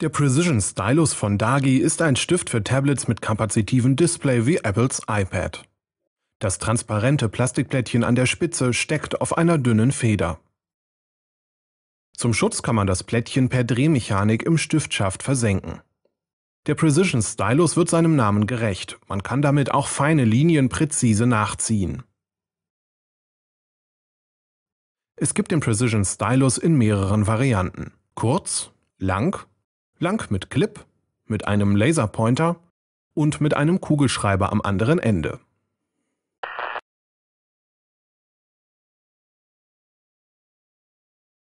Der Precision Stylus von Dagi ist ein Stift für Tablets mit kapazitivem Display wie Apples iPad. Das transparente Plastikplättchen an der Spitze steckt auf einer dünnen Feder. Zum Schutz kann man das Plättchen per Drehmechanik im Stiftschaft versenken. Der Precision Stylus wird seinem Namen gerecht. Man kann damit auch feine Linien präzise nachziehen. Es gibt den Precision Stylus in mehreren Varianten. Kurz, lang Lang mit Clip, mit einem Laserpointer und mit einem Kugelschreiber am anderen Ende.